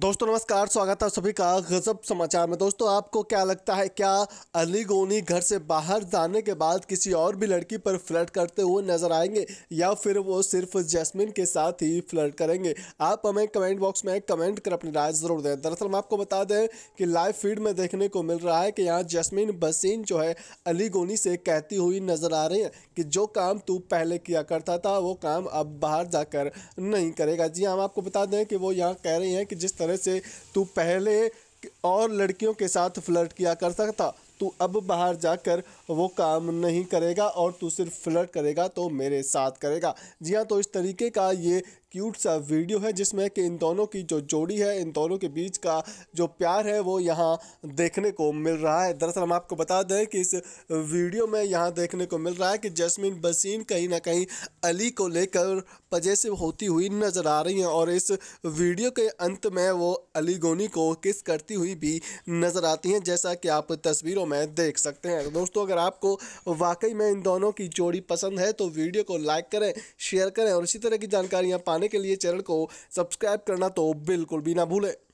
दोस्तों नमस्कार स्वागत है सभी का गजब समाचार में दोस्तों आपको क्या लगता है क्या अली गोनी घर से बाहर जाने के बाद किसी और भी लड़की पर फ्लर्ट करते हुए नजर आएंगे या फिर वो सिर्फ जैस्मिन के साथ ही फ्लर्ट करेंगे आप हमें कमेंट बॉक्स में कमेंट कर अपनी राय ज़रूर दें दरअसल हम आपको बता दें कि लाइव फीड में देखने को मिल रहा है कि यहाँ जैसमिन बसीन जो है अली गोनी से कहती हुई नज़र आ रही है कि जो काम तू पहले किया करता था वो काम अब बाहर जाकर नहीं करेगा जी हाँ, हम आपको बता दें कि वो यहाँ कह रही हैं कि जिस तरह तरह से तू पहले और लड़कियों के साथ फ्लर्ट किया कर सकता तू अब बाहर जाकर वो काम नहीं करेगा और तू सिर्फ फ्लर्ट करेगा तो मेरे साथ करेगा जी हाँ तो इस तरीके का ये क्यूट सा वीडियो है जिसमें कि इन दोनों की जो जोड़ी है इन दोनों के बीच का जो प्यार है वो यहाँ देखने को मिल रहा है दरअसल हम आपको बता दें कि इस वीडियो में यहाँ देखने को मिल रहा है कि जैस्मिन बसीन कहीं ना कहीं अली को लेकर पजेसिव होती हुई नज़र आ रही हैं और इस वीडियो के अंत में वो अली गोनी को किस करती हुई भी नज़र आती हैं जैसा कि आप तस्वीरों मैच देख सकते हैं तो दोस्तों अगर आपको वाकई में इन दोनों की जोड़ी पसंद है तो वीडियो को लाइक करें शेयर करें और इसी तरह की जानकारियाँ पाने के लिए चैनल को सब्सक्राइब करना तो बिल्कुल भी ना भूलें